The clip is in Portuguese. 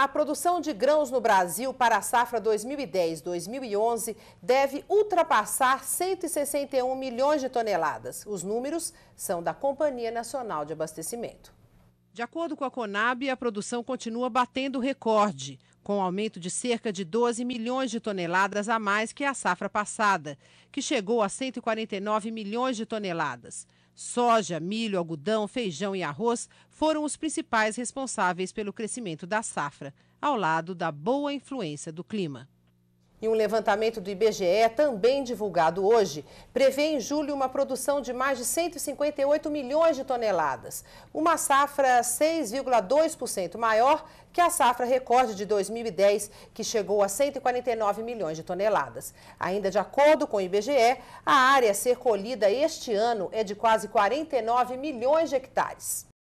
A produção de grãos no Brasil para a safra 2010-2011 deve ultrapassar 161 milhões de toneladas. Os números são da Companhia Nacional de Abastecimento. De acordo com a Conab, a produção continua batendo recorde, com um aumento de cerca de 12 milhões de toneladas a mais que a safra passada, que chegou a 149 milhões de toneladas. Soja, milho, algodão, feijão e arroz foram os principais responsáveis pelo crescimento da safra, ao lado da boa influência do clima. E um levantamento do IBGE, também divulgado hoje, prevê em julho uma produção de mais de 158 milhões de toneladas, uma safra 6,2% maior que a safra recorde de 2010, que chegou a 149 milhões de toneladas. Ainda de acordo com o IBGE, a área a ser colhida este ano é de quase 49 milhões de hectares.